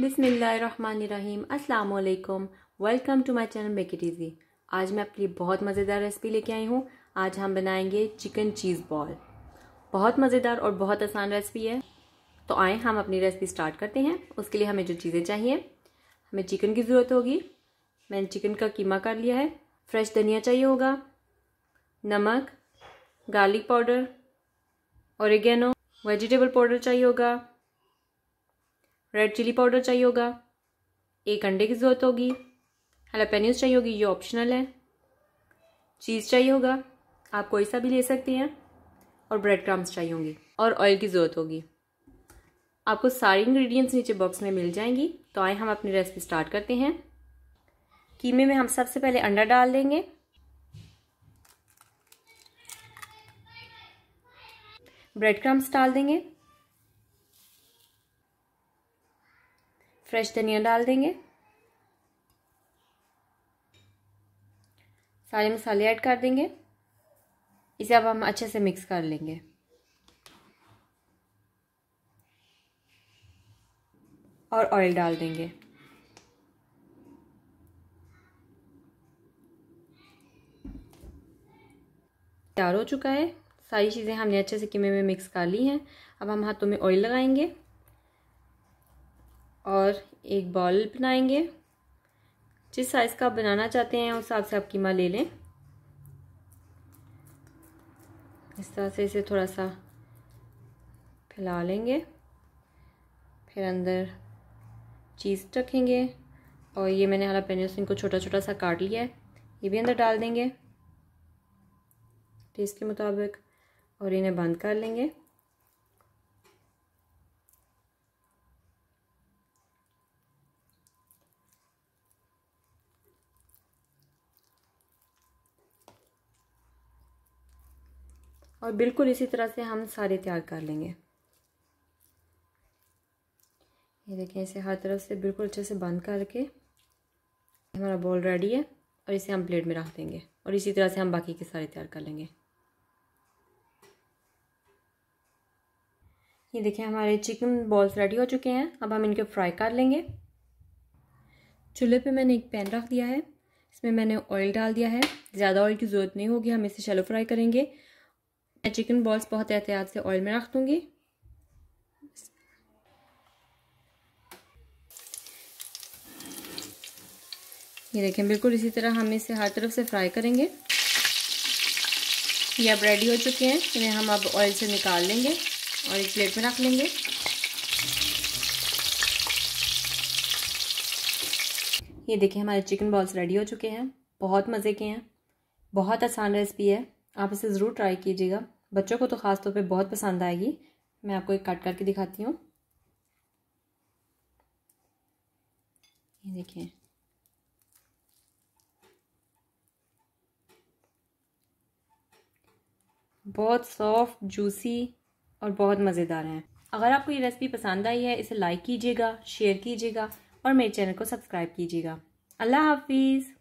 बिसमीम अल्लाम welcome to my channel make it easy आज मैं अपनी बहुत मज़ेदार रेसिपी लेके आई हूँ आज हम बनाएंगे चिकन चीज़ बॉल बहुत मज़ेदार और बहुत आसान रेसिपी है तो आए हम अपनी रेसिपी स्टार्ट करते हैं उसके लिए हमें जो चीज़ें चाहिए हमें चिकन की ज़रूरत होगी मैंने चिकन का कीमा कर लिया है फ्रेश धनिया चाहिए होगा नमक garlic powder oregano vegetable powder चाहिए होगा रेड चिली पाउडर चाहिए होगा एक अंडे की ज़रूरत होगी हलापेनियोस चाहिए होगी ये ऑप्शनल है चीज़ चाहिए होगा आप कोई सा भी ले सकते हैं और ब्रेड क्रम्स चाहिए होंगी और ऑयल की ज़रूरत होगी आपको सारी इंग्रेडिएंट्स नीचे बॉक्स में मिल जाएंगी तो आए हम अपनी रेसिपी स्टार्ट करते हैं कीमे में हम सबसे पहले अंडा डाल देंगे ब्रेड क्रम्स डाल देंगे फ्रेश धनिया डाल देंगे सारे मसाले ऐड कर देंगे इसे अब हम अच्छे से मिक्स कर लेंगे और ऑयल डाल देंगे तैयार हो चुका है सारी चीज़ें हमने अच्छे से किमे में मिक्स कर ली हैं अब हम हाथों में ऑयल लगाएंगे और एक बॉल बनाएंगे जिस साइज़ का आप बनाना चाहते हैं उस हिसाब से आप कीमा ले लें इस तरह से इसे थोड़ा सा फैला लेंगे फिर अंदर चीज़ रखेंगे और ये मैंने हरा पेनियो इनको छोटा छोटा सा काट लिया है ये भी अंदर डाल देंगे टेस्ट के मुताबिक और इन्हें बंद कर लेंगे और बिल्कुल इसी तरह से हम सारे तैयार कर लेंगे ये देखें इसे हर तरफ से बिल्कुल अच्छे से बंद करके हमारा बॉल रेडी है और इसे हम प्लेट में रख देंगे और इसी तरह से हम बाकी के सारे तैयार कर लेंगे ये देखें हमारे चिकन बॉल्स रेडी हो चुके हैं अब हम इनके फ्राई कर लेंगे चूल्हे पे मैंने एक पैन रख दिया है इसमें मैंने ऑयल डाल दिया है ज़्यादा ऑयल की ज़रूरत नहीं होगी हम इसे शैलो फ्राई करेंगे मैं चिकन बॉल्स बहुत एहतियात से ऑयल में रख दूँगी ये देखें बिल्कुल इसी तरह हम इसे हर तरफ से फ्राई करेंगे ये अब रेडी हो चुके हैं इन्हें हम अब ऑयल से निकाल लेंगे और एक प्लेट में रख लेंगे ये देखें हमारे चिकन बॉल्स रेडी हो चुके हैं बहुत मज़े के हैं बहुत आसान रेसिपी है आप इसे ज़रूर ट्राई कीजिएगा बच्चों को तो ख़ास तौर पे बहुत पसंद आएगी मैं आपको एक काट करके दिखाती हूँ ये देखिए बहुत सॉफ्ट जूसी और बहुत मज़ेदार हैं अगर आपको ये रेसिपी पसंद आई है इसे लाइक कीजिएगा शेयर कीजिएगा और मेरे चैनल को सब्सक्राइब कीजिएगा अल्लाह हाफिज़